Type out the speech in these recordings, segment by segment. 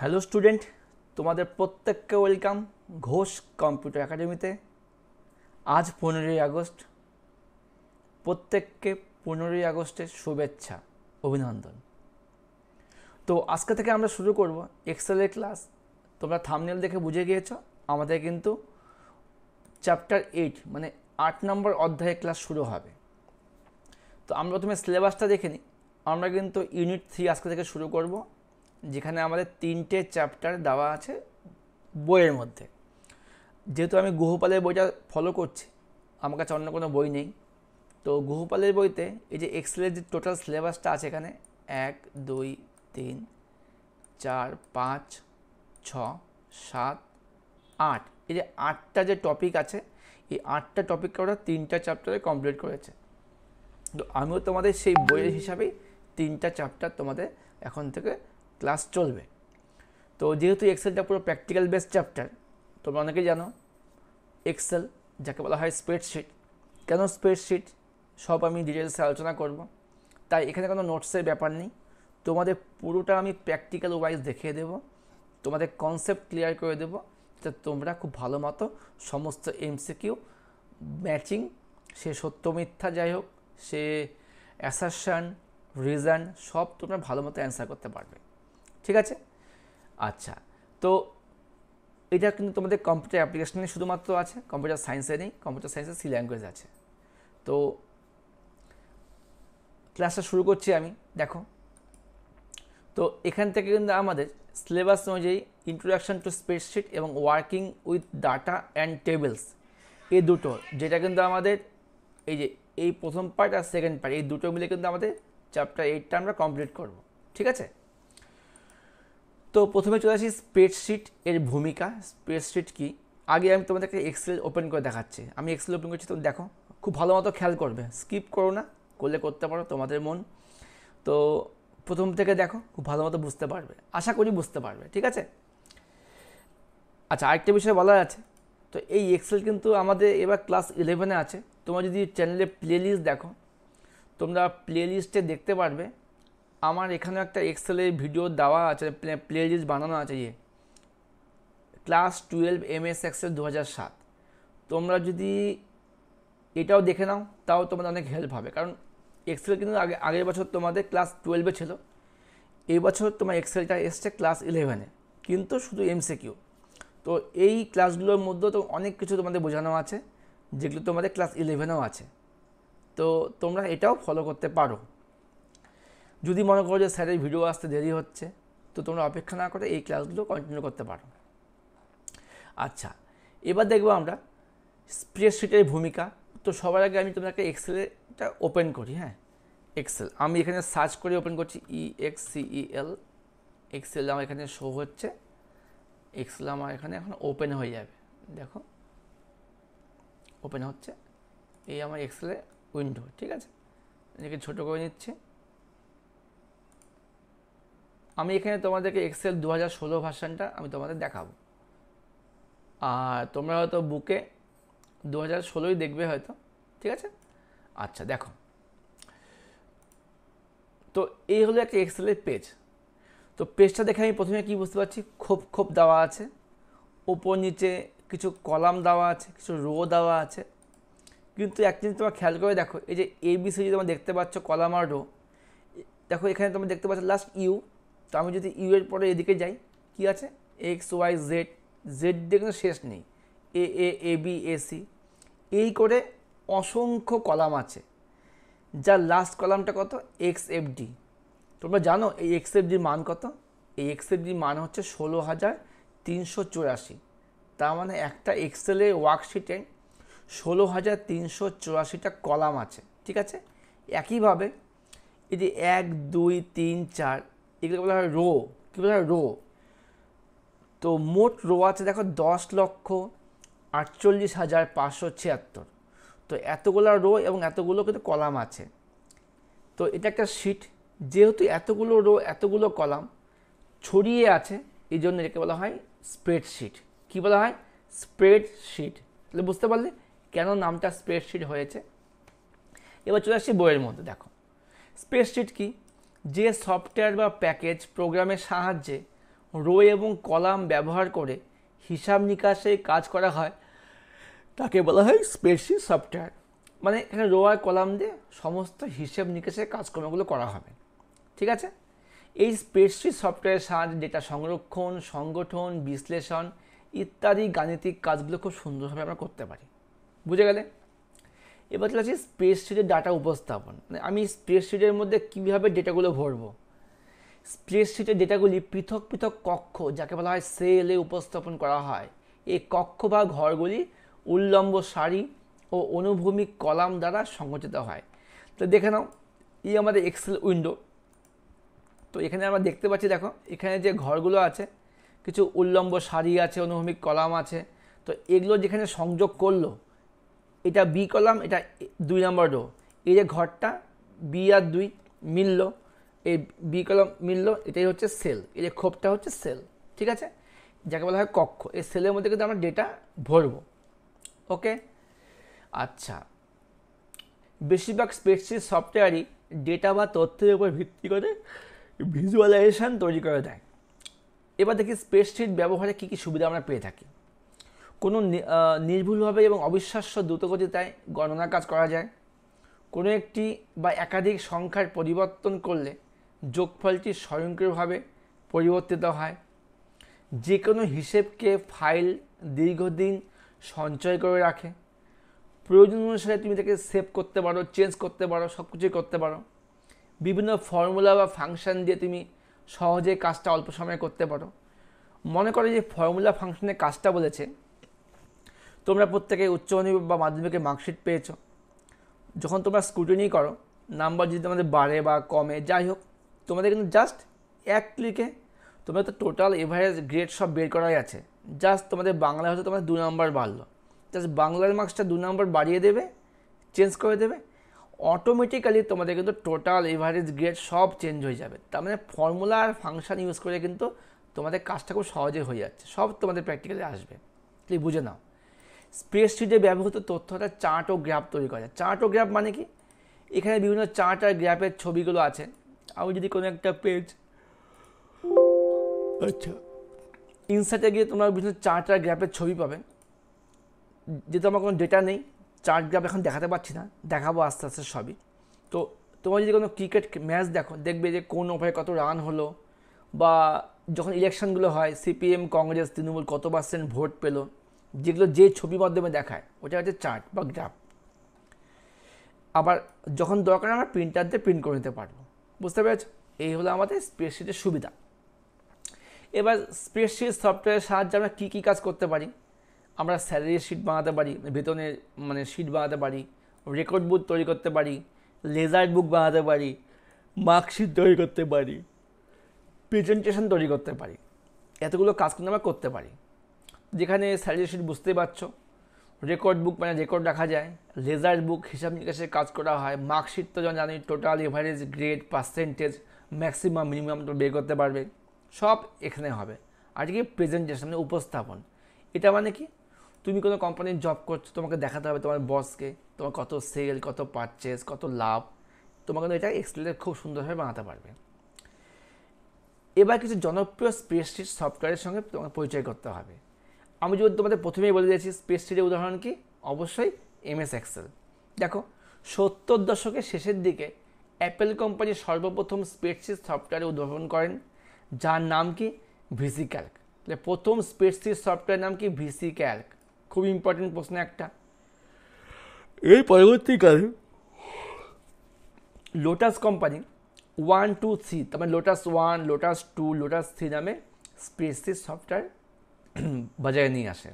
hello student তোমাদের প্রত্যেককে welcome Ghosh computer একাডেমিতে আজ পনেরোই আগস্ট প্রত্যেককে পনেরোই আগস্টের শুভেচ্ছা অভিনন্দন তো আজকে থেকে আমরা শুরু করব এক্সেলের ক্লাস তোমরা থামনেল দেখে বুঝে গিয়েছ আমাদের কিন্তু চ্যাপ্টার এইট মানে আট নম্বর অধ্যায়ের ক্লাস শুরু হবে তো আমরা প্রথমে সিলেবাসটা দেখে নিই আমরা কিন্তু ইউনিট থ্রি আজকে থেকে শুরু করব যেখানে আমাদের তিনটে চ্যাপ্টার দেওয়া আছে বইয়ের মধ্যে যেহেতু আমি গুহপালের বইটা ফলো করছি আমার কাছে অন্য কোনো বই নেই তো গুহপালের বইতে এই যে এক্সেলের যে টোটাল সিলেবাসটা আছে এখানে এক দুই তিন চার পাঁচ ছ সাত আট এই যে আটটা যে টপিক আছে এই আটটা টপিককে ওরা তিনটা চ্যাপ্টারে কমপ্লিট করেছে তো আমিও তোমাদের সেই বইয়ের হিসাবেই তিনটা চ্যাপ্টার তোমাদের এখন থেকে ক্লাস চলবে তো যেহেতু এক্সেলটা পুরো প্র্যাকটিক্যাল বেস চ্যাপ্টার তোমরা অনেকেই জানো এক্সেল যাকে বলা হয় স্প্রেডশিট কেন স্প্রেডশিট সব আমি ডিটেলসে আলোচনা করব তাই এখানে কোনো নোটসের ব্যাপার নেই তোমাদের পুরোটা আমি প্র্যাকটিক্যাল ওয়াইজ দেখিয়ে দেব তোমাদের কনসেপ্ট ক্লিয়ার করে দেব যাতে তোমরা খুব ভালো মতো সমস্ত এমসিকিউ ম্যাচিং সে সত্য মিথ্যা যাই হোক সে অ্যাসারশান রিজন সব তোমরা ভালো মতো অ্যান্সার করতে পারবে ঠিক আছে আচ্ছা তো এটা কিন্তু তোমাদের কম্পিউটার অ্যাপ্লিকেশনে শুধুমাত্র আছে কম্পিউটার সায়েন্সে নেই কম্পিউটার সায়েন্সে সি ল্যাঙ্গুয়েজ আছে তো ক্লাসটা শুরু করছি আমি দেখো তো এখান থেকে কিন্তু আমাদের সিলেবাস অনুযায়ী ইন্ট্রোডাকশন টু স্পেডশিট এবং working with data and tables এই দুটো যেটা কিন্তু আমাদের এই যে এই প্রথম পার্ট আর সেকেন্ড পার্ট এই দুটো মিলে কিন্তু আমাদের চ্যাপ্টার এইটটা আমরা কমপ্লিট করব ঠিক আছে তো প্রথমে চলে আসি স্প্রেডশিট এর ভূমিকা স্প্রেডশিট কি আগে আমি তোমাদেরকে এক্সেল ওপেন করে দেখাচ্ছি আমি এক্সেল ওপেন করছি তুমি দেখো খুব ভালো মতো খেয়াল করবে স্কিপ করো না করলে করতে পারো তোমাদের মন তো প্রথম থেকে দেখো খুব ভালো মতো বুঝতে পারবে আশা করি বুঝতে পারবে ঠিক আছে আচ্ছা আরেকটা বিষয় বলা আছে তো এই এক্সেল কিন্তু আমাদের এবার ক্লাস ইলেভেনে আছে তোমরা যদি চ্যানেলে লিস্ট দেখো তোমরা প্লে লিস্টে দেখতে পারবে আমার এখানে একটা এক্সেলে ভিডিও দেওয়া আছে প্লে লিস্ট বানানো আছে ইয়ে class twelve M S Excel দু হাজার সাত তোমরা যদি এটাও দেখে নাও তাও তোমাদের অনেক হেল্প হবে কারণ এক্সেল কিন্তু আগে আগের বছর তোমাদের ক্লাস টুয়েলভে ছিল এই বছর তোমার এক্সেলটা এসছে ক্লাস ইলেভেনে কিন্তু শুধু এমসিকিউ তো এই ক্লাসগুলোর মধ্যে তো অনেক কিছু তোমাদের বোঝানো আছে যেগুলো তোমাদের ক্লাস ইলেভেনেও আছে তো তোমরা এটাও ফলো করতে পারো যদি মনে করো যে স্যারের ভিডিও আসতে দেরি হচ্ছে তো তোমরা অপেক্ষা না করে এই ক্লাসগুলো কন্টিনিউ করতে পারো আচ্ছা এবার দেখবো আমরা স্প্রেডশিটের ভূমিকা তো সবার আগে আমি তোমাকে একটা এক্সেলটা ওপেন করি হ্যাঁ এক্সেল আমি এখানে সার্চ করে ওপেন করছি ই এক্স এল এক্সেল আমার এখানে শো হচ্ছে এক্সেল আমার এখানে এখন ওপেন হয়ে যাবে দেখো ওপেন হচ্ছে এই আমার এক্সেলের উইন্ডো ঠিক আছে এটাকে ছোটো করে নিচ্ছে আমি এখানে তোমাদেরকে এক্সেল দু হাজার ষোলো ভার্সানটা আমি তোমাদের দেখাবো আর তোমরা হয়তো বুকে দু হাজার ষোলোই দেখবে হয়তো ঠিক আছে আচ্ছা দেখো তো এই হলো একটা এক্সেলের পেজ তো পেজটা দেখে আমি প্রথমে কি বুঝতে পারছি খোপ খোপ দেওয়া আছে ওপর নিচে কিছু কলাম দেওয়া আছে কিছু রো দেওয়া আছে কিন্তু এক জিনিস তোমার খেয়াল করে দেখো এই যে এবিসি যদি তোমার দেখতে পাচ্ছ কলাম আর রো দেখো এখানে তোমরা দেখতে পাচ্ছ লাস্ট ইউ তো আমি যদি ইউ এর পরে এদিকে যাই কি আছে এক্স ওয়াই জেড জেড দিয়ে কিন্তু শেষ নেই এ এ এ বি এ সি এই করে অসংখ্য কলাম আছে যার লাস্ট কলামটা কত এক্স এফ ডি তোমরা জানো এই এক্স এফ ডির মান কত এই এক্স এফ ডির মান হচ্ছে ষোলো হাজার তিনশো চুরাশি তার মানে একটা এক্সেলের ওয়ার্কশিটে ষোলো হাজার তিনশো চুরাশিটা কলাম আছে ঠিক আছে একইভাবে এই যে এক দুই তিন চার এগুলো বলা হয় রো কী বলা হয় রো তো মোট রো আছে দেখো দশ লক্ষ আটচল্লিশ হাজার পাঁচশো ছিয়াত্তর তো এতগুলো রো এবং এতগুলো কিন্তু কলাম আছে তো এটা একটা শিট যেহেতু এতগুলো রো এতগুলো কলাম ছড়িয়ে আছে এই জন্য এটাকে বলা হয় স্প্রেডশিট কী বলা হয় স্প্রেডশিট তাহলে বুঝতে পারলে কেন নামটা স্প্রেডশিট হয়েছে এবার চলে আসছি বইয়ের মধ্যে দেখো স্প্রেডশিট কী যে সফটওয়্যার বা প্যাকেজ প্রোগ্রামের সাহায্যে রো এবং কলাম ব্যবহার করে হিসাব নিকাশে কাজ করা হয় তাকে বলা হয় স্পেশি সফটওয়্যার মানে এখানে রো আর কলাম দিয়ে সমস্ত হিসাব নিকাশের কাজকর্মগুলো করা হবে ঠিক আছে এই স্পেশি সফটওয়্যারের সাহায্যে ডেটা সংরক্ষণ সংগঠন বিশ্লেষণ ইত্যাদি গাণিতিক কাজগুলো খুব সুন্দরভাবে আমরা করতে পারি বুঝে গেলে এবার চলে আসি স্প্রেডশিটের ডাটা উপস্থাপন মানে আমি স্প্রেডশিটের মধ্যে কীভাবে ডেটাগুলো ভরবো স্প্রেডশিটের ডেটাগুলি পৃথক পৃথক কক্ষ যাকে বলা হয় সেলে উপস্থাপন করা হয় এই কক্ষ বা ঘরগুলি উল্লম্ব সারি ও অনুভূমিক কলাম দ্বারা সংগঠিত হয় তো দেখে নাও এই আমাদের এক্সেল উইন্ডো তো এখানে আমরা দেখতে পাচ্ছি দেখো এখানে যে ঘরগুলো আছে কিছু উল্লম্ব সারি আছে অনুভূমিক কলাম আছে তো এগুলো যেখানে সংযোগ করলো এটা বি কলাম এটা দুই নম্বর রো এই যে ঘরটা বি আর দুই মিলল এই বি কলাম মিলল এটাই হচ্ছে সেল এই যে ক্ষোভটা হচ্ছে সেল ঠিক আছে যাকে বলা হয় কক্ষ এই সেলের মধ্যে কিন্তু আমরা ডেটা ভরব ওকে আচ্ছা বেশিরভাগ স্পেসি সফটওয়্যারই ডেটা বা তথ্যের উপর ভিত্তি করে ভিজুয়ালাইজেশান তৈরি করে দেয় এবার দেখি স্পেসশিট ব্যবহারে কী কী সুবিধা আমরা পেয়ে থাকি কোনো নির্ভুলভাবে এবং অবিশ্বাস্য দ্রুতগতিতায় গণনা কাজ করা যায় কোনো একটি বা একাধিক সংখ্যার পরিবর্তন করলে যোগফলটি স্বয়ংক্রিয়ভাবে পরিবর্তিত হয় যে কোনো হিসেবকে ফাইল দীর্ঘদিন সঞ্চয় করে রাখে প্রয়োজন অনুসারে তুমি তাকে সেভ করতে পারো চেঞ্জ করতে পারো সব কিছুই করতে পারো বিভিন্ন ফর্মুলা বা ফাংশান দিয়ে তুমি সহজে কাজটা অল্প সময়ে করতে পারো মনে করো যে ফর্মুলা ফাংশনে কাজটা বলেছে তোমরা প্রত্যেকে উচ্চ মাধ্যমিক বা মাধ্যমিকের মার্কশিট পেয়েছ যখন তোমরা স্ক্রুটিনি করো নাম্বার যদি তোমাদের বাড়ে বা কমে যাই হোক তোমাদের কিন্তু জাস্ট এক ক্লিকে তোমাদের তো টোটাল এভারেজ গ্রেড সব বের করাই আছে জাস্ট তোমাদের বাংলা হয়তো তোমাদের দু নম্বর বাড়লো জাস্ট বাংলার মার্কসটা দু নম্বর বাড়িয়ে দেবে চেঞ্জ করে দেবে অটোমেটিক্যালি তোমাদের কিন্তু টোটাল এভারেজ গ্রেড সব চেঞ্জ হয়ে যাবে তার মানে ফর্মুলা আর ফাংশান ইউজ করে কিন্তু তোমাদের কাজটা খুব সহজে হয়ে যাচ্ছে সব তোমাদের প্র্যাকটিক্যালি আসবে তুই বুঝে নাও স্প্রেডশিটে ব্যবহৃত তথ্য একটা চার্ট ও গ্রাফ তৈরি করা যায় চার্ট ও গ্রাফ মানে কি এখানে বিভিন্ন চার্ট আর গ্রাফের ছবিগুলো আছে আমি যদি কোনো একটা পেজ আচ্ছা ইনসার্টে গিয়ে তোমরা বিভিন্ন চার্ট আর গ্রাফের ছবি পাবে যেহেতু আমার কোনো ডেটা নেই চার্ট গ্রাফ এখন দেখাতে পারছি না দেখাবো আস্তে আস্তে সবই তো তোমার যদি কোনো ক্রিকেট ম্যাচ দেখো দেখবে যে কোন ওভারে কত রান হলো বা যখন ইলেকশনগুলো হয় সিপিএম কংগ্রেস তৃণমূল কত পার্সেন্ট ভোট পেলো যেগুলো যে ছবির মাধ্যমে দেখায় ওটা হচ্ছে চার্ট বা গ্রাফ আবার যখন দরকার আমরা প্রিন্টার দিয়ে প্রিন্ট করে নিতে পারবো বুঝতে পেরেছ এই হলো আমাদের স্প্রেডশিটের সুবিধা এবার স্প্রেডশিট সফটওয়্যারের সাহায্যে আমরা কী কী কাজ করতে পারি আমরা স্যালারির শিট বানাতে পারি বেতনের মানে শিট বানাতে পারি রেকর্ড বুক তৈরি করতে পারি লেজার বুক বানাতে পারি মার্কশিট তৈরি করতে পারি প্রেজেন্টেশন তৈরি করতে পারি এতগুলো কাজ কিন্তু আমরা করতে পারি যেখানে স্যালারি শিট বুঝতে পারছো রেকর্ড বুক মানে রেকর্ড রাখা যায় লেজার বুক হিসাব নিকাশের কাজ করা হয় মার্কশিট তো জানি total average grade percentage maximum minimum তো বের করতে পারবে সব এখানে হবে আর কি প্রেজেন্টেশন মানে উপস্থাপন এটা মানে কি তুমি কোনো কোম্পানির জব করছো তোমাকে দেখাতে হবে তোমার বসকে তোমার কত সেল কত পারচেস কত লাভ তোমাকে এটা এক্সপ্লেন খুব সুন্দরভাবে বানাতে পারবে এবার কিছু জনপ্রিয় স্প্রেডশিট সফটওয়্যারের সঙ্গে তোমাকে পরিচয় করতে হবে আমি যদি তোমাদের প্রথমেই বলে দিয়েছি স্পেসটির উদাহরণ কি অবশ্যই এমএস এক্সেল দেখো সত্তর দশকের শেষের দিকে অ্যাপেল কোম্পানি সর্বপ্রথম স্প্রেডশিট সফটওয়্যার উদ্ভাবন করেন যার নাম কি ভিসি ক্যালক তাহলে প্রথম স্প্রেডশিট সফটওয়্যার নাম কি ভিসি ক্যালক খুব ইম্পর্টেন্ট প্রশ্ন একটা এই পরবর্তীকালে Lotus company one two three তার মানে Lotus one Lotus two Lotus three নামে স্প্রেডশিট সফটওয়্যার বজায় নিয়ে আসে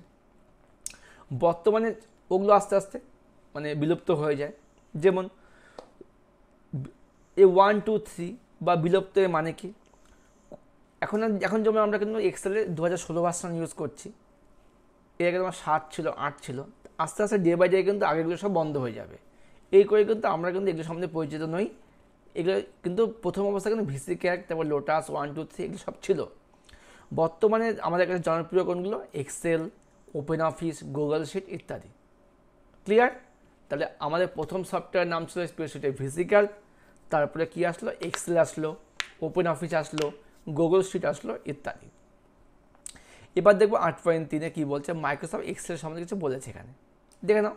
বর্তমানে ওগুলো আস্তে আস্তে মানে বিলুপ্ত হয়ে যায় যেমন এ ওয়ান টু থ্রি বা বিলুপ্ত মানে কি এখন এখন যেমন আমরা কিন্তু এক্সেলে দু হাজার ষোলো ভার্সন ইউজ করছি এর আগে তোমার সাত ছিল আট ছিল আস্তে আস্তে ডে বাই ডে কিন্তু আগেগুলো সব বন্ধ হয়ে যাবে এই করে কিন্তু আমরা কিন্তু এগুলো সামনে পরিচিত নই এগুলো কিন্তু প্রথম অবস্থা কিন্তু ভিসি ক্যাক তারপর লোটাস ওয়ান টু থ্রি এগুলো সব ছিল বর্তমানে আমাদের কাছে জনপ্রিয় কোনগুলো Excel open office Google sheet ইত্যাদি ক্লিয়ার তাহলে আমাদের প্রথম সফটওয়্যার নাম ছিল স্প্রেডশিটে ফিজিক্যাল তারপরে কি আসলো এক্সেল আসলো ওপেন অফিস আসলো গুগল শিট আসলো ইত্যাদি এবার দেখবো আট পয়েন্ট তিনে কী বলছে মাইক্রোসফট এক্সেল সম্বন্ধে কিছু বলেছে এখানে দেখে নাও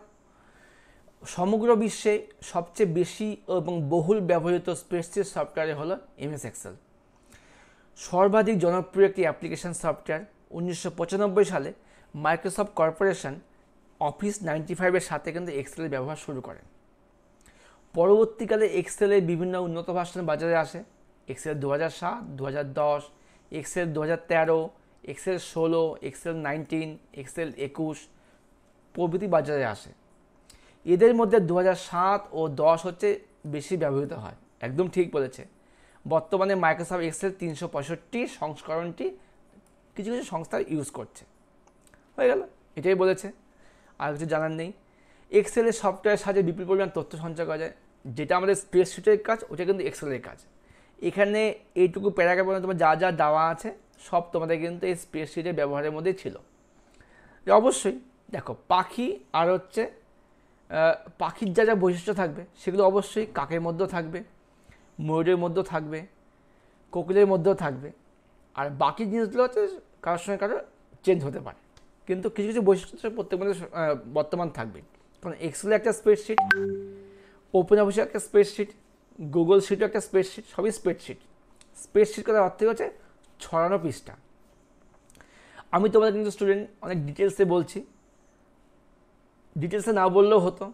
সমগ্র বিশ্বে সবচেয়ে বেশি এবং বহুল ব্যবহৃত স্প্রেডশিট সফটওয়্যারে হলো এমএস এক্সেল সর্বাধিক জনপ্রিয় একটি অ্যাপ্লিকেশন সফটওয়্যার উনিশশো সালে মাইক্রোসফট কর্পোরেশন অফিস নাইনটি ফাইভের সাথে কিন্তু এক্সেলের ব্যবহার শুরু করেন পরবর্তীকালে এক্সেলের বিভিন্ন উন্নত ভাষণ বাজারে আসে এক্সেল দু হাজার সাত দু হাজার দশ এক্সেল দু হাজার তেরো এক্সেল ষোলো এক্সেল নাইনটিন এক্সেল একুশ প্রভৃতি বাজারে আসে এদের মধ্যে দু সাত ও দশ হচ্ছে বেশি ব্যবহৃত হয় একদম ঠিক বলেছে বর্তমানে মাইক্রোসফট এক্সেল তিনশো পঁয়ষট্টি সংস্করণটি কিছু কিছু সংস্থার ইউজ করছে হয়ে গেল এটাই বলেছে আর কিছু জানার নেই এক্সেলের সফটওয়্যার সাহায্যে বিপুল পরিমাণ তথ্য সঞ্চয় করা যায় যেটা আমাদের স্পেস শিটের কাজ ওটা কিন্তু এক্সেলের কাজ এখানে এইটুকু প্যারাগ্রাফ তোমার যা যা দেওয়া আছে সব তোমাদের কিন্তু এই স্পেস শিটের ব্যবহারের মধ্যে ছিল অবশ্যই দেখো পাখি আর হচ্ছে পাখির যা যা বৈশিষ্ট্য থাকবে সেগুলো অবশ্যই কাকের মধ্যেও থাকবে ময়ূরের মধ্যেও থাকবে কোকিলের মধ্যেও থাকবে আর বাকি জিনিসগুলো হচ্ছে কারোর সঙ্গে কারো চেঞ্জ হতে পারে কিন্তু কিছু কিছু বৈশিষ্ট্য প্রত্যেক মধ্যে বর্তমান থাকবে কারণ এক্সেলে একটা স্প্রেডশিট ওপেন অফিসে একটা স্প্রেডশিট গুগল শিটও একটা স্প্রেডশিট সবই স্প্রেডশিট স্প্রেডশিট করার অর্থ হচ্ছে ছড়ানো পৃষ্ঠা আমি তোমাদের কিন্তু স্টুডেন্ট অনেক ডিটেলসে বলছি ডিটেলসে না বললেও হতো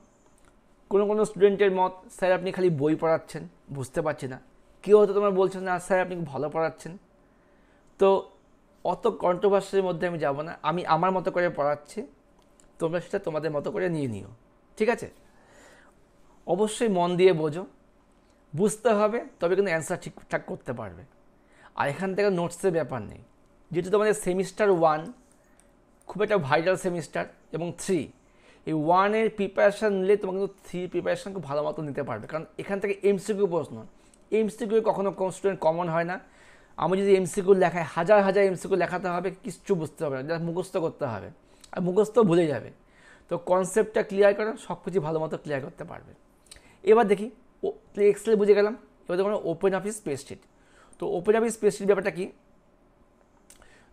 কোনো কোনো স্টুডেন্টের মত স্যার আপনি খালি বই পড়াচ্ছেন বুঝতে পারছি না কেউ হয়তো তোমার বলছেন না স্যার আপনি ভালো পড়াচ্ছেন তো অত কন্ট্রোভার্সির মধ্যে আমি যাব না আমি আমার মতো করে পড়াচ্ছি তোমরা সেটা তোমাদের মতো করে নিয়ে নিও ঠিক আছে অবশ্যই মন দিয়ে বোঝো বুঝতে হবে তবে কিন্তু অ্যান্সার ঠিকঠাক করতে পারবে আর এখান থেকে নোটসের ব্যাপার নেই যেহেতু তোমাদের সেমিস্টার ওয়ান খুব একটা ভাইরাল সেমিস্টার এবং থ্রি এই ওয়ানের প্রিপারেশান নিলে তোমাকে কিন্তু থ্রি প্রিপারেশান খুব ভালো মতো নিতে পারবে কারণ এখান থেকে এমসিকিউ প্রশ্ন এমসিকিউ কখনো কোনো স্টুডেন্ট কমন হয় না আমি যদি এমসিকিউ লেখাই হাজার হাজার এমসিকিউ লেখাতে হবে কিচ্ছু বুঝতে হবে না যা মুখস্থ করতে হবে আর মুখস্থ ভুলে যাবে তো কনসেপ্টটা ক্লিয়ার করো সব কিছু ভালো মতো ক্লিয়ার করতে পারবে এবার দেখি ও এক্সেল বুঝে গেলাম এবার দেখো ওপেন অফিস স্পেসশিট তো ওপেন অফিস স্পেসশিট ব্যাপারটা কী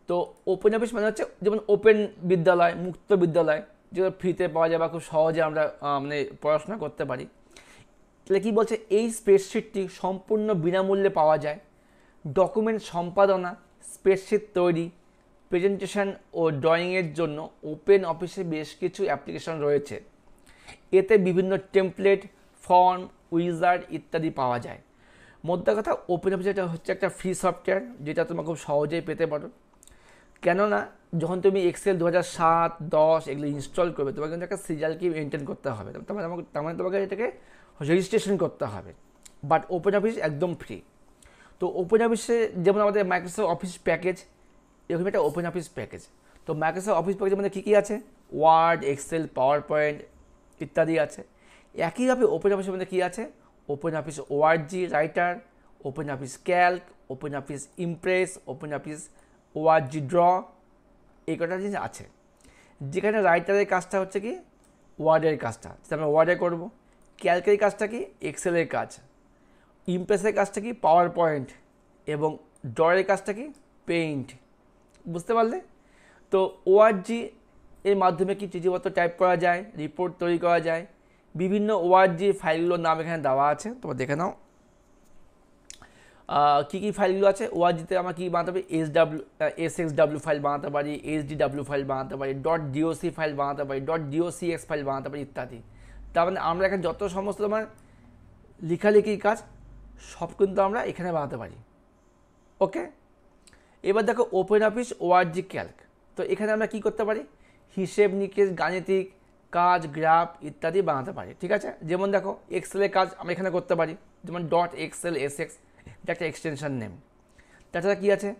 তো ওপেন অফিস মানে হচ্ছে যেমন ওপেন বিদ্যালয় মুক্ত বিদ্যালয় যেগুলো ফ্রিতে পাওয়া যায় বা খুব সহজে আমরা মানে পড়াশোনা করতে পারি তাহলে কী বলছে এই স্প্রেডশিটটি সম্পূর্ণ বিনামূল্যে পাওয়া যায় ডকুমেন্ট সম্পাদনা স্প্রেডশিট তৈরি প্রেজেন্টেশন ও ড্রয়িংয়ের জন্য ওপেন অফিসে বেশ কিছু অ্যাপ্লিকেশন রয়েছে এতে বিভিন্ন টেমপ্লেট ফর্ম উইজার্ড ইত্যাদি পাওয়া যায় মোদ্দা কথা ওপেন অফিস এটা হচ্ছে একটা ফ্রি সফটওয়্যার যেটা তোমরা খুব সহজেই পেতে পারো কেননা যখন তুমি এক্সেল দু হাজার সাত দশ এগুলো ইনস্টল করবে তোমাকে কিন্তু একটা সিরিয়ালকে কি মেনটেন করতে হবে তার মানে আমাকে তার মানে তোমাকে এটাকে রেজিস্ট্রেশন করতে হবে বাট ওপেন অফিস একদম ফ্রি তো ওপেন অফিসে যেমন আমাদের মাইক্রোসফট অফিস প্যাকেজ এরকম একটা ওপেন অফিস প্যাকেজ তো মাইক্রোসফট অফিস প্যাকেজের মধ্যে কী কী আছে ওয়ার্ড এক্সেল পাওয়ার পয়েন্ট ইত্যাদি আছে একইভাবে ওপেন অফিসের মধ্যে কী আছে open office G writer open office calc open office impress open office G draw এই কটা জিনিস আছে যেখানে রাইটারের কাজটা হচ্ছে কি ওয়ার্ডের কাজটা যেটা আমরা ওয়ার্ডে করবো ক্যালকের কাজটা কি এক্সেলের কাজ ইমপ্রেসের কাজটা কি পাওয়ার পয়েন্ট এবং ড্রয়ের কাজটা কি পেইন্ট বুঝতে পারলে তো ওআরজি এর মাধ্যমে কি চিঠিপত্র টাইপ করা যায় রিপোর্ট তৈরি করা যায় বিভিন্ন ওআরজি ফাইলগুলোর নাম এখানে দেওয়া আছে তোমরা দেখে নাও কী কী ফাইলগুলো আছে ওআরজিতে আমার কী বানাতে পারি S W S X W file বানাতে পারি এস ডি ডাব্লিউ ফাইল বানাতে পারি ডট ডিওসি ফাইল বানাতে পারি ডট ডিওসি এক্স ফাইল বানাতে পারি ইত্যাদি তার মানে আমরা এখানে যত সমস্ত আমার মানে লেখালেখির কাজ সব কিন্তু আমরা এখানে বানাতে পারি ওকে এবার দেখো ওপেন অফিস ওআরজি ক্যালক তো এখানে আমরা কি করতে পারি হিসেব নিকেশ গাণিতিক কাজ গ্রাফ ইত্যাদি বানাতে পারি ঠিক আছে যেমন দেখো এক্সেলের কাজ আমরা এখানে করতে পারি যেমন ডট এক্সেল এস এক্স এটা একটা এক্সটেনশন নেম তাছাড়া কী আছে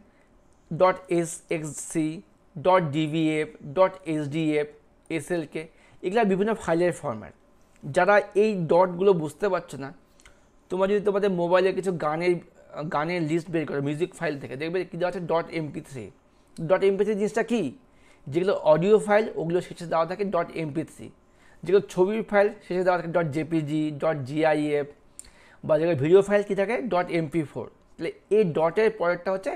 dot S X C dot DVF dot S S L K এগুলো বিভিন্ন ফাইলের ফর্ম্যাট যারা এই ডটগুলো বুঝতে পারছো না তোমার যদি তোমাদের মোবাইলে কিছু গানের গানের লিস্ট বের করো মিউজিক ফাইল থেকে দেখবে কী দেওয়া আছে dot MP three dot MP three জিনিসটা কী যেগুলো অডিও ফাইল ওগুলো শেষে দেওয়া থাকে ডট এমপি থ্রি যেগুলো ছবির ফাইল শেষে দেওয়া থাকে ডট জেপিজি ডট জিআইএফ বা যেগুলো ভিডিও ফাইল কী থাকে ডট এমপি ফোর তাহলে এই ডটের পরেরটা হচ্ছে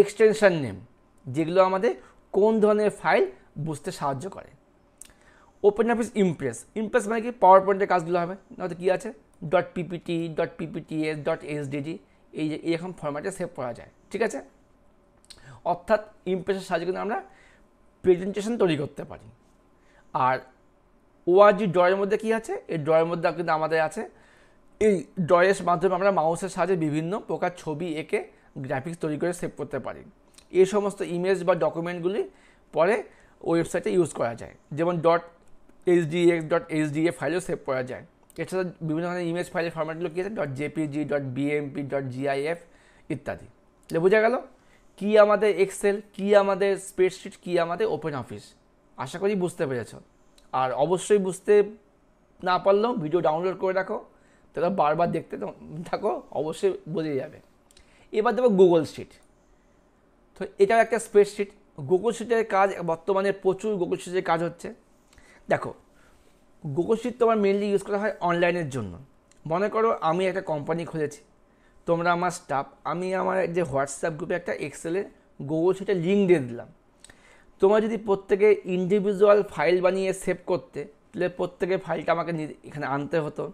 এক্সটেনশান নেম যেগুলো আমাদের কোন ধরনের ফাইল বুঝতে সাহায্য করে ওপেন অফিস ইমপ্রেস ইমপ্রেস মানে কি পাওয়ার পয়েন্টের কাজগুলো হবে নয়তো কী আছে dot PPT dot PPTS dot SDG এই যে এরকম ফরম্যাটে সেভ করা যায় ঠিক আছে অর্থাৎ ইমপ্রেসের সাহায্যে কিন্তু আমরা প্রেজেন্টেশন তৈরি করতে পারি আর ওআরজি ড্রয়ের মধ্যে কী আছে এই ড্রয়ের মধ্যে কিন্তু আমাদের আছে এই ড্রয়ের মাধ্যমে আমরা মাউসের সাহায্যে বিভিন্ন প্রকার ছবি এঁকে গ্রাফিক্স তৈরি করে সেভ করতে পারি এই সমস্ত ইমেজ বা ডকুমেন্টগুলি পরে ওয়েবসাইটে ইউজ করা যায় যেমন dot D X dot H D A ফাইলেও সেভ করা যায় এছাড়া বিভিন্ন ধরনের ইমেজ ফাইলের ফর্ম্যাটগুলো কী আছে dot JPG dot BMP dot GIF ইত্যাদি তাহলে বোঝা গেল কি আমাদের এক্সেল কি আমাদের স্প্রেডশিট কি আমাদের ওপেন অফিস আশা করি বুঝতে পেরেছ আর অবশ্যই বুঝতে না পারলেও ভিডিও ডাউনলোড করে রাখো তাহলে বারবার দেখতে থাকো অবশ্যই বোঝে যাবে এবার দেখো গুগল শিট তো এটাও একটা স্প্রেডশিট গুগল শিটের কাজ বর্তমানে প্রচুর গুগল শিটের কাজ হচ্ছে দেখো গুগল শিট তোমার মেনলি ইউজ করা হয় অনলাইনের জন্য মনে করো আমি একটা কোম্পানি খুলেছি তোমরা আমার স্টাফ আমি আমার যে হোয়াটসঅ্যাপ গ্রুপে একটা এক্সেলের গুগল শিটের লিঙ্ক দিয়ে দিলাম তোমার যদি প্রত্যেকে ইন্ডিভিজুয়াল ফাইল বানিয়ে সেভ করতে তাহলে প্রত্যেকের ফাইলটা আমাকে এখানে আনতে হতো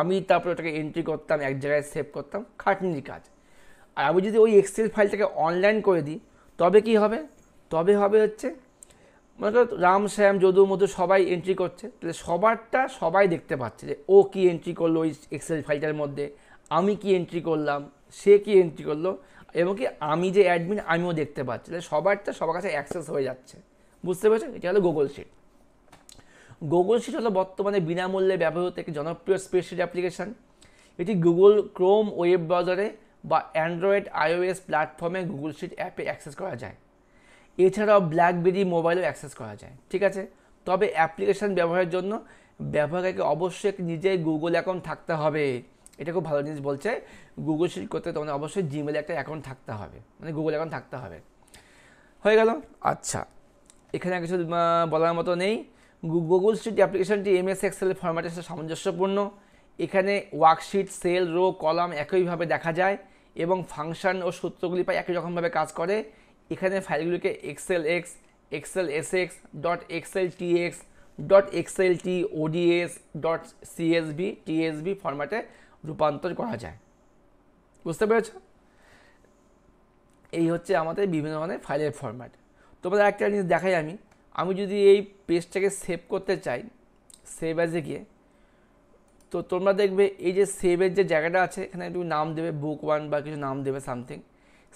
আমি তারপরে ওটাকে এন্ট্রি করতাম এক জায়গায় সেভ করতাম খাটনির কাজ আর আমি যদি ওই এক্সেল ফাইলটাকে অনলাইন করে দিই তবে কি হবে তবে হবে হচ্ছে মনে করো রাম শ্যাম যদু মধু সবাই এন্ট্রি করছে তাহলে সবারটা সবাই দেখতে পাচ্ছে যে ও কি এন্ট্রি করলো ওই এক্সেল ফাইলটার মধ্যে আমি কি এন্ট্রি করলাম সে কি এন্ট্রি করলো এবং কি আমি যে অ্যাডমিন আমিও দেখতে পাচ্ছি তাহলে সবারটা সবার কাছে অ্যাক্সেস হয়ে যাচ্ছে বুঝতে পেরেছো এটা হলো গুগল শিট গুগল শিট হলো বর্তমানে বিনামূল্যে ব্যবহৃত একটি জনপ্রিয় স্প্রেডশিট অ্যাপ্লিকেশান এটি গুগল ক্রোম ওয়েব ব্রাউজারে বা অ্যান্ড্রয়েড আইওএস প্ল্যাটফর্মে গুগল শিট অ্যাপে অ্যাক্সেস করা যায় এছাড়াও ব্ল্যাকবেরি মোবাইলেও অ্যাক্সেস করা যায় ঠিক আছে তবে অ্যাপ্লিকেশান ব্যবহারের জন্য ব্যবহারকারীকে অবশ্যই একটি নিজের গুগল অ্যাকাউন্ট থাকতে হবে এটা খুব ভালো জিনিস বলছে গুগল শিট করতে তোমার অবশ্যই জিমেলে একটা অ্যাকাউন্ট থাকতে হবে মানে গুগল অ্যাকাউন্ট থাকতে হবে হয়ে গেল আচ্ছা এখানে কিছু বলার মতো নেই গুগল স্ট্রিট অ্যাপ্লিকেশনটি এমএস এক্সেল ফরম্যাটের সাথে সামঞ্জস্যপূর্ণ এখানে ওয়ার্কশিট সেল রো কলাম একইভাবে দেখা যায় এবং ফাংশন ও সূত্রগুলি প্রায় একই রকমভাবে কাজ করে এখানে ফাইলগুলিকে Excel X Excel S X dot Excel T X dot Excel T ODS dot CSB TSB ফরম্যাটে রূপান্তর করা যায় বুঝতে পেরেছ এই হচ্ছে আমাদের বিভিন্ন ধরনের ফাইলের ফরম্যাট তোমাদের একটা জিনিস দেখাই আমি আমি যদি এই পেজটাকে সেভ করতে চাই সেভ অ্যাজে গিয়ে তো তোমরা দেখবে এই যে সেভের যে জায়গাটা আছে এখানে একটু নাম দেবে বুক ওয়ান বা কিছু নাম দেবে সামথিং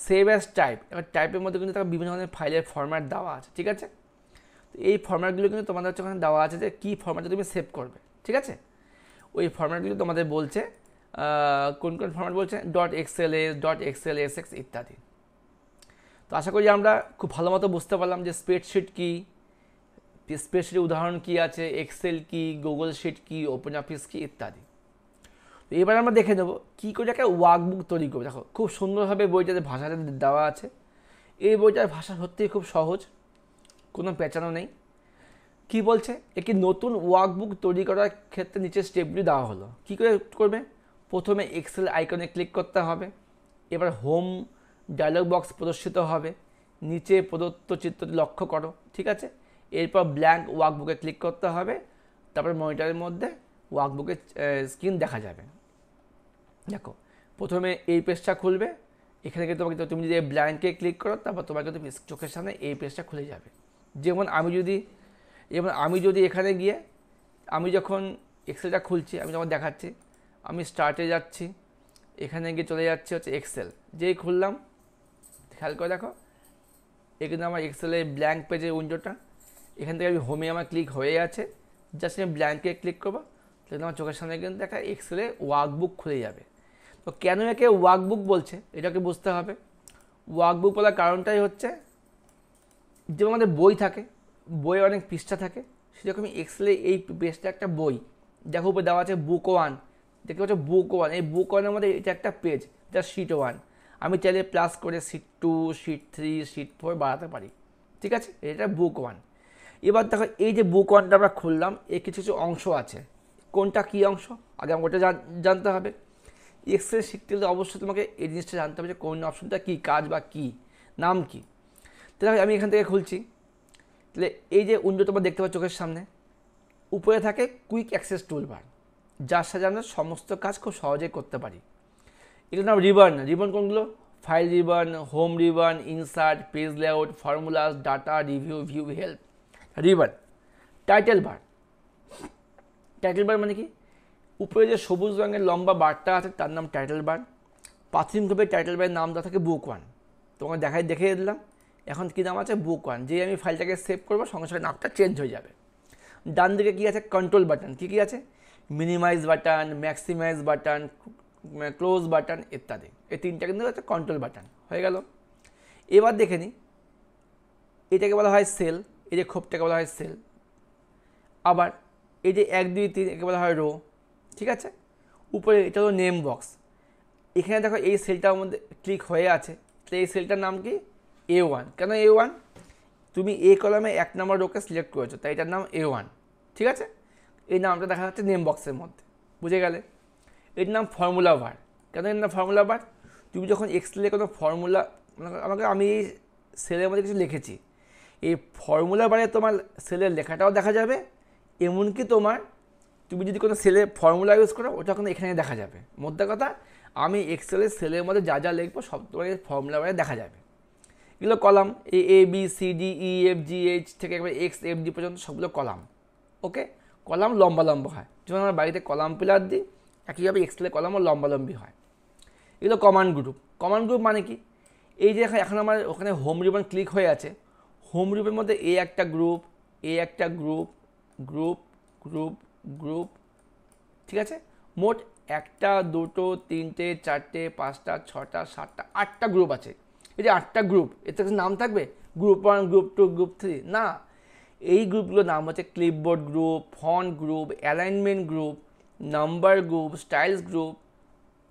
সেভ অ্যাজ টাইপ এবার টাইপের মধ্যে কিন্তু তারা বিভিন্ন ধরনের ফাইলের ফর্ম্যাট দেওয়া আছে ঠিক আছে তো এই ফর্ম্যাটগুলো কিন্তু তোমাদের হচ্ছে ওখানে দেওয়া আছে যে কী ফরম্যাটে তুমি সেভ করবে ঠিক আছে ওই ফর্ম্যাটগুলো তোমাদের বলছে কোন কোন ফর্ম্যাট বলছে dot Excel S dot Excel S X ইত্যাদি তো আশা করি আমরা খুব ভালো মতো বুঝতে পারলাম যে স্প্রেডশিট কী স্পেশালি উদাহরণ কি আছে এক্সেল কি গুগল শিট কি ওপেন অফিস কি ইত্যাদি তো এবার আমরা দেখে নেবো কী করে একটা ওয়ার্কবুক তৈরি করবো দেখো খুব সুন্দরভাবে বইটাতে ভাষাতে দেওয়া আছে এই বইটার ভাষা সত্যিই খুব সহজ কোনো পেঁচানো নেই কি বলছে একটি নতুন ওয়ার্কবুক তৈরি করার ক্ষেত্রে নিচে স্টেপগুলি দেওয়া হলো কি করে করবে প্রথমে এক্সেল আইকনে ক্লিক করতে হবে এবার হোম ডায়লগ বক্স প্রদর্শিত হবে নিচে প্রদত্ত চিত্রটি লক্ষ্য করো ঠিক আছে এরপর ব্ল্যাঙ্ক ওয়ার্কবুকে ক্লিক করতে হবে তারপর মনিটারের মধ্যে ওয়ার্কবুকের স্ক্রিন দেখা যাবে দেখো প্রথমে এই পেজটা খুলবে এখানে কিন্তু তোমাকে তুমি যদি ব্ল্যাঙ্কে ক্লিক করো তারপর তোমার কিন্তু চোখের সামনে এই পেজটা খুলে যাবে যেমন আমি যদি যেমন আমি যদি এখানে গিয়ে আমি যখন এক্সেলটা খুলছি আমি যখন দেখাচ্ছি আমি স্টার্টে যাচ্ছি এখানে গিয়ে চলে যাচ্ছে হচ্ছে এক্সেল যেই খুললাম খেয়াল করে দেখো এ কিন্তু আমার এক্সেলের ব্ল্যাঙ্ক পেজের উইন্ডোটা এখান থেকে আমি হোমে আমার ক্লিক হয়ে আছে জাস্ট আমি ব্ল্যাঙ্কে ক্লিক করবো তাহলে আমার চোখের সামনে কিন্তু একটা এক্সেলে ওয়ার্কবুক খুলে যাবে তো কেন একে ওয়ার্কবুক বলছে এটাকে বুঝতে হবে ওয়ার্কবুক বলার কারণটাই হচ্ছে যেমন আমাদের বই থাকে বইয়ে অনেক পৃষ্ঠা থাকে সেরকমই এক্সেলে এই পেজটা একটা বই দেখো উপরে দেওয়া আছে বুক ওয়ান দেখতে হচ্ছে বুক ওয়ান এই বুক ওয়ানের মধ্যে এটা একটা পেজ এটা শিট ওয়ান আমি চাইলে প্লাস করে sheet two sheet three sheet four বাড়াতে পারি ঠিক আছে এটা বুক ওয়ান এবার দেখো এই যে বুক ওয়ানটা আমরা খুললাম এর কিছু কিছু অংশ আছে কোনটা কি অংশ আগে আমাকে ওটা জানতে হবে এক্সেল শিখতে গেলে অবশ্যই তোমাকে এই জিনিসটা জানতে হবে যে কোন অপশনটা কী কাজ বা কী নাম কী তাহলে আমি এখান থেকে খুলছি তাহলে এই যে উইন্ডো তোমার দেখতে পাচ্ছ চোখের সামনে উপরে থাকে কুইক অ্যাক্সেস টুলবার যার সাথে আমরা সমস্ত কাজ খুব সহজেই করতে পারি এগুলো নাম রিবার্ন রিবন কোনগুলো file ribbon home ribbon insert page layout formulas data review view help river title bar title bar মানে কি উপরে যে সবুজ রঙের লম্বা বারটা আছে তার নাম টাইটেল বার প্রাথমিকভাবে টাইটেল বারের নাম দেওয়া থাকে বুক ওয়ান তোমাকে দেখাই দেখে দিলাম এখন কী নাম আছে বুক ওয়ান যেই আমি ফাইলটাকে সেভ করবো সঙ্গে সঙ্গে নামটা চেঞ্জ হয়ে যাবে ডান দিকে কী আছে কন্ট্রোল বাটন কী কী আছে minimize button maximize button close button ইত্যাদি এই তিনটা কিন্তু হচ্ছে কন্ট্রোল বাটন হয়ে গেল এবার দেখে নিই এটাকে বলা হয় সেল এই যে ক্ষোভটাকে বলা হয় সেল আবার এই যে এক দুই তিন একে বলা হয় রো ঠিক আছে উপরে এটা হলো নেম বক্স এখানে দেখো এই সেলটার মধ্যে ক্লিক হয়ে আছে তো এই সেলটার নাম কি এ ওয়ান কেন এ ওয়ান তুমি এ কলামে এক নম্বর রোকে সিলেক্ট করেছো তাই এটার নাম এ ওয়ান ঠিক আছে এই নামটা দেখা যাচ্ছে নেম বক্সের মধ্যে বুঝে গেলে এর নাম ফর্মুলা বার কেন এর নাম ফর্মুলা বার তুমি যখন এক্সেলে কোনো ফর্মুলা মানে আমাকে আমি এই সেলের মধ্যে কিছু লিখেছি এই ফর্মুলা বারে তোমার সেলের লেখাটাও দেখা যাবে এমনকি তোমার তুমি যদি কোনো সেলে ফর্মুলা ইউজ করো ওটা কিন্তু এখানে দেখা যাবে মধ্যে কথা আমি এক্সেলের সেলের মধ্যে যা যা লিখবো সব তোমার ফর্মুলা বারে দেখা যাবে এগুলো column A A B C D E F G H থেকে একবার এক্স এফ ডি পর্যন্ত সবগুলো কলাম ওকে কলাম লম্বা লম্বা হয় যেমন আমরা বাড়িতে কলাম পিলার দিই একইভাবে এক্সেলের কলামও লম্বা লম্বি হয় এগুলো কমান্ড গ্রুপ কমান্ড গ্রুপ মানে কি এই যে এখন আমার ওখানে হোম রিবন ক্লিক হয়ে আছে হোম গ্রুপের মধ্যে এ একটা গ্রুপ এ একটা গ্রুপ গ্রুপ গ্রুপ গ্রুপ ঠিক আছে মোট একটা দুটো তিনটে চারটে পাঁচটা ছটা সাতটা আটটা গ্রুপ আছে এই যে আটটা গ্রুপ এতে নাম থাকবে group one group two group three না এই গ্রুপগুলোর নাম হচ্ছে clipboard group font group alignment group number group styles group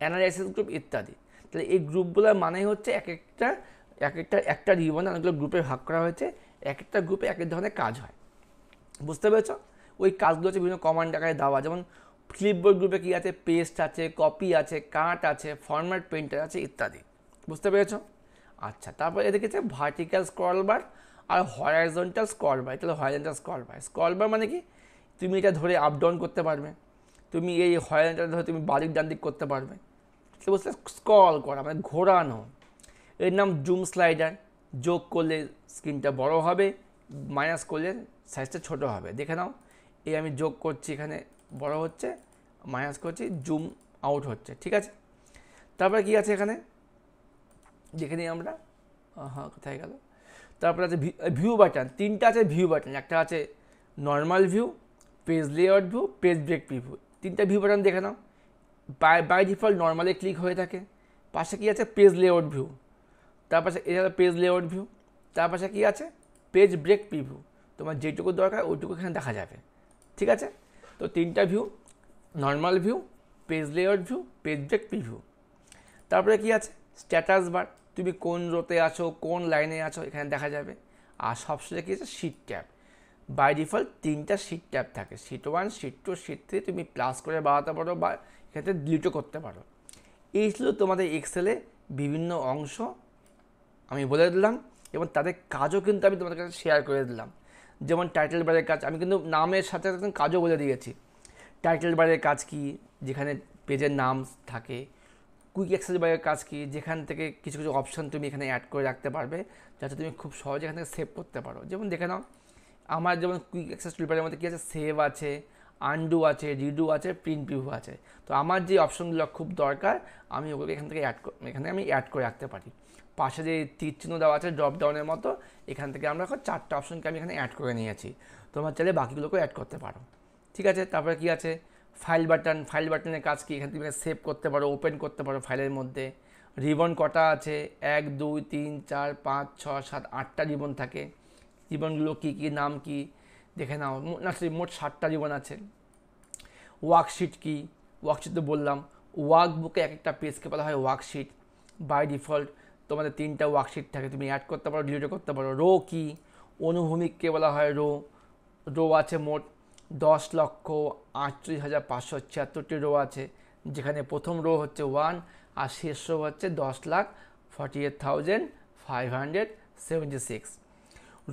analysis group ইত্যাদি তাহলে এই গ্রুপগুলোর মানে হচ্ছে এক একটা এক একটা একটা রিবনে অনেকগুলো গ্রুপে ভাগ করা হয়েছে এক একটা গ্রুপে এক এক ধরনের কাজ হয় বুঝতে পেরেছ ওই কাজগুলো হচ্ছে বিভিন্ন কমান্ড আকারে দেওয়া যেমন ফ্লিপবোর্ড গ্রুপে কী আছে পেস্ট আছে কপি আছে কাট আছে ফরম্যাট প্রিন্টার আছে ইত্যাদি বুঝতে পেরেছ আচ্ছা তারপর এ দেখেছে ভার্টিক্যাল স্ক্রল বার আর হরাইজন্টাল স্ক্রল বার তাহলে horizontal scroll bar scroll bar মানে কি তুমি এটা ধরে আপ ডাউন করতে পারবে তুমি এই হরাইজন্টাল ধরে তুমি বাদিক ডান দিক করতে পারবে সে বুঝতে স্ক্রল করা মানে ঘোরানো এর নাম জুম স্লাইডার যোগ করলে স্ক্রিনটা বড় হবে মাইনাস করলে সাইজটা ছোট হবে দেখে নাও এই আমি যোগ করছি এখানে বড় হচ্ছে মাইনাস করছি জুম আউট হচ্ছে ঠিক আছে তারপরে কি আছে এখানে দেখে নিই আমরা হ্যাঁ কোথায় গেল তারপরে আছে ভিউ বাটন তিনটা আছে ভিউ বাটন একটা আছে normal view page layout view page break view তিনটা ভিউ বাটন দেখে নাও বাই বাই ডিফল্ট নর্মালে ক্লিক হয়ে থাকে পাশে কি আছে পেজ লেআউট ভিউ তার পাশে এছাড়া পেজ লেআউট ভিউ তার পাশে কী আছে পেজ ব্রেক প্রিভিউ তোমার যেটুকু দরকার ওইটুকু এখানে দেখা যাবে ঠিক আছে তো তিনটা view normal view page layout view page break preview তারপরে কি আছে স্ট্যাটাস বার তুমি কোন রোতে আছো কোন লাইনে আছো এখানে দেখা যাবে আর সবশেষে কী আছে শিট ট্যাব বাই ডিফল্ট তিনটা শিট ট্যাব থাকে sheet one sheet two sheet three তুমি প্লাস করে বাড়াতে পারো বা এক্ষেত্রে ডিলিটও করতে পারো এই ছিল তোমাদের এক্সেলে বিভিন্ন অংশ আমি বলে দিলাম এবং তাদের কাজও কিন্তু আমি তোমাদের কাছে শেয়ার করে দিলাম যেমন টাইটেল বারের কাজ আমি কিন্তু নামের সাথে সাথে কাজও বলে দিয়েছি টাইটেল বারের কাজ কি যেখানে পেজের নাম থাকে কুইক অ্যাক্সেস বারের কাজ কি যেখান থেকে কিছু কিছু অপশান তুমি এখানে অ্যাড করে রাখতে পারবে যাতে তুমি খুব সহজে এখান থেকে সেভ করতে পারো যেমন দেখে নাও আমার যেমন কুইক অ্যাক্সেস টুলবারের মধ্যে কী আছে সেভ আছে আন্ডু আছে রিডু আছে প্রিন্ট প্রিভু আছে তো আমার যে অপশনগুলো খুব দরকার আমি ওগুলো এখান থেকে অ্যাড এখানে আমি অ্যাড করে রাখতে পারি পাশে যে তীরচিহ্ন দেওয়া আছে ড্রপ ডাউনের মতো এখান থেকে আমরা এখন চারটা অপশনকে আমি এখানে অ্যাড করে নিয়েছি তোমার চাইলে বাকিগুলোকেও অ্যাড করতে পারো ঠিক আছে তারপরে কি আছে ফাইল বাটন ফাইল বাটনের কাজ কি এখান থেকে সেভ করতে পারো ওপেন করতে পারো ফাইলের মধ্যে রিবন কটা আছে এক দুই তিন চার পাঁচ ছ সাত আটটা রিবন থাকে রিবনগুলো কি কি নাম কি দেখে নাও না সরি মোট ষাটটা রিবন আছে ওয়ার্কশিট কি ওয়ার্কশিট তো বললাম ওয়ার্কবুকে এক একটা পেজকে বলা হয় ওয়ার্কশিট বাই ডিফল্ট তোমাদের তিনটা ওয়ার্কশিট থাকে তুমি অ্যাড করতে পারো ডিলিট করতে পারো রো কি অনুভূমিককে বলা হয় রো রো আছে মোট দশ লক্ষ আটত্রিশ হাজার পাঁচশো ছিয়াত্তরটি রো আছে যেখানে প্রথম রো হচ্ছে ওয়ান আর শেষ রো হচ্ছে দশ lakh forty eight thousand five hundred seventy six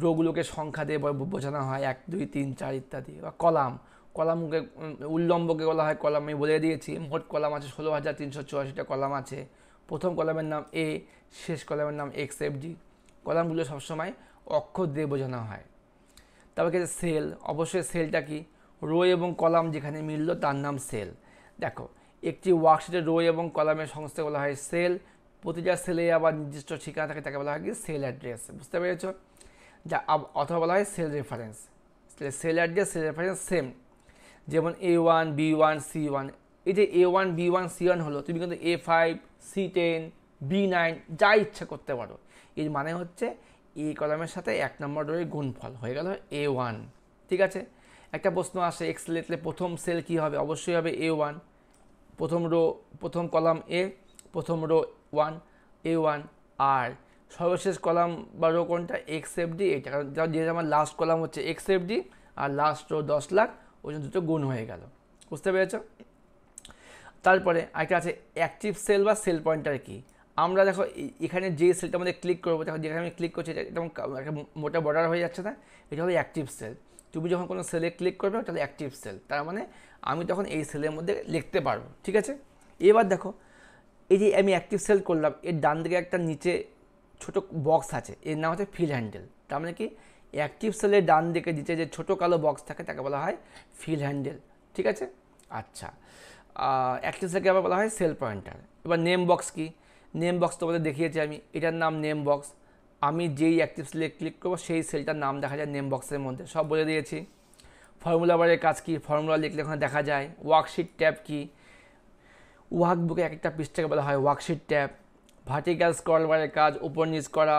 রোগুলোকে সংখ্যা দিয়ে বোঝানো হয় এক দুই তিন চার ইত্যাদি বা কলাম কলামকে উল্লম্বকে বলা হয় কলাম আমি বলে দিয়েছি মোট কলাম আছে ষোলো হাজার তিনশো চুয়াশিটা কলাম আছে প্রথম কলামের নাম এ শেষ কলামের নাম এক্স এফ ডি কলামগুলো সবসময় অক্ষর দিয়ে বোঝানো হয় তারপর তারপরে সেল অবশ্যই সেলটা কি রো এবং কলাম যেখানে মিলল তার নাম সেল দেখো একটি ওয়ার্কশিটে রো এবং কলামের সংস্থা বলা হয় সেল প্রতিটা সেলে আবার নির্দিষ্ট ঠিকানা থাকে তাকে বলা হয় কি সেল অ্যাড্রেস বুঝতে পেরেছ যা অথবা বলা হয় cell reference cell address cell reference same যেমন A one B one C one এই যে A one B one C one হলো তুমি কিন্তু A five C ten B nine যা ইচ্ছা করতে পারো এর মানে হচ্ছে এ কলামের সাথে এক নম্বর রয়ে গুণফল হয়ে গেল এ ওয়ান ঠিক আছে একটা প্রশ্ন আসে এক্স লিখলে প্রথম সেল কি হবে অবশ্যই হবে এ ওয়ান প্রথম রো প্রথম কলাম এ প্রথম রো ওয়ান এ ওয়ান আর সর্বশেষ কলাম বা রো কোনটা এক্স এফ ডি এটা কারণ যেহেতু আমার লাস্ট কলাম হচ্ছে এক্স এফ ডি আর লাস্ট রো দশ লাখ ওই জন্য দুটো গুণ হয়ে গেল বুঝতে পেরেছো তারপরে আরেকটা আছে অ্যাক্টিভ সেল বা সেল পয়েন্টার কি আমরা দেখো এখানে যে সেলটা আমাদের ক্লিক করবো দেখো যেখানে আমি ক্লিক করছি এটা একটা মোটা বর্ডার হয়ে যাচ্ছে না এটা হবে অ্যাক্টিভ সেল তুমি যখন কোনো সেলে ক্লিক করবে তাহলে অ্যাক্টিভ সেল তার মানে আমি তখন এই সেলের মধ্যে লিখতে পারবো ঠিক আছে এবার দেখো এই যে আমি অ্যাক্টিভ সেল করলাম এর ডান দিকে একটা নিচে ছোট বক্স আছে এর নাম হচ্ছে ফিল হ্যান্ডেল তার মানে কি অ্যাক্টিভ সেলের ডান দিকে নিচে যে ছোট কালো বক্স থাকে তাকে বলা হয় ফিল হ্যান্ডেল ঠিক আছে আচ্ছা অ্যাক্সেসটাকে আবার বলা হয় সেল পয়েন্টার এবার নেম বক্স কি নেম বক্স তোমাদের দেখিয়েছি আমি এটার নাম নেম বক্স আমি যেই অ্যাক্টিভ সেলে ক্লিক করবো সেই সেলটার নাম দেখা যায় নেম বক্সের মধ্যে সব বলে দিয়েছি ফর্মুলা বারের কাজ কী ফর্মুলা লিখলে ওখানে দেখা যায় ওয়ার্কশিট ট্যাব কী ওয়ার্কবুকে এক একটা পৃষ্ঠাকে বলা হয় ওয়ার্কশিট ট্যাব ভার্টিক্যাল স্কল বারের কাজ উপর নিচ করা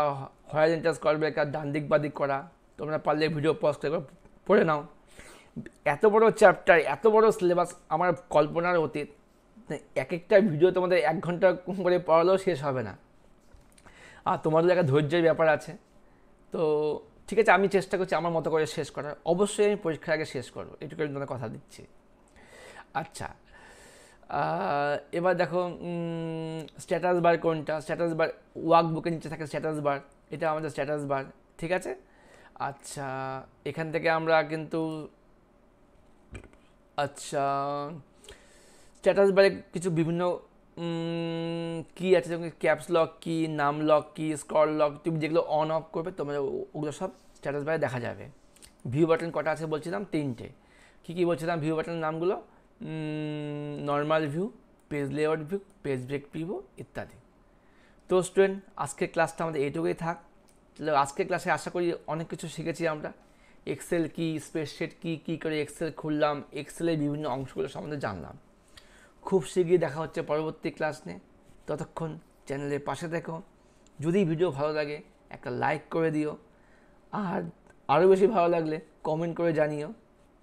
হরাজেন্টাল স্কল বারের কাজ ডান দিক বাদিক করা তোমরা পারলে ভিডিও পজ করে পড়ে নাও এত বড় চ্যাপ্টার এত বড় সিলেবাস আমার কল্পনার অতীত এক একটা ভিডিও তোমাদের এক ঘন্টা করে পড়ালেও শেষ হবে না আর তোমাদের একটা ধৈর্যের ব্যাপার আছে তো ঠিক আছে আমি চেষ্টা করছি আমার মতো করে শেষ করার অবশ্যই আমি পরীক্ষার আগে শেষ করবো এটুকু তোমাদের কথা দিচ্ছি আচ্ছা এবার দেখো স্ট্যাটাস বার কোনটা স্ট্যাটাস বার ওয়ার্ক বুকের নিচে থাকে স্ট্যাটাস বার এটা আমাদের স্ট্যাটাস বার ঠিক আছে আচ্ছা এখান থেকে আমরা কিন্তু আচ্ছা স্ট্যাটাস বারে কিছু বিভিন্ন কি আছে যেমন ক্যাপস লক কি নাম লক কি স্কল লক তুমি যেগুলো অন অফ করবে তোমার ওগুলো সব স্ট্যাটাস বারে দেখা যাবে ভিউ বাটন কটা আছে বলছিলাম তিনটে কি কি বলছিলাম ভিউ বাটনের নামগুলো normal view page layout view page break view ইত্যাদি তো স্টুডেন্ট আজকের ক্লাসটা আমাদের এইটুকুই থাক আজকের ক্লাসে আশা করি অনেক কিছু শিখেছি আমরা এক্সেল কি স্পেসশেট কি কী করে এক্সেল খুললাম এক্সেলের বিভিন্ন অংশগুলো সম্বন্ধে জানলাম খুব শীঘ্রই দেখা হচ্ছে পরবর্তী ক্লাস নিয়ে ততক্ষণ চ্যানেলের পাশে দেখো যদি ভিডিও ভালো লাগে একটা লাইক করে দিও আর আরও বেশি ভালো লাগলে কমেন্ট করে জানিও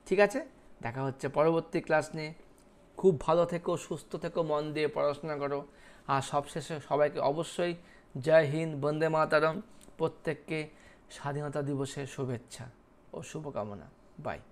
ঠিক আছে দেখা হচ্ছে পরবর্তী ক্লাস নিয়ে খুব ভালো থেকো সুস্থ থেকো মন দিয়ে পড়াশোনা করো আর সবশেষে সবাইকে অবশ্যই জয় হিন্দ বন্দে মাতারম প্রত্যেককে স্বাধীনতা দিবসের শুভেচ্ছা ও শুভকামনা বাই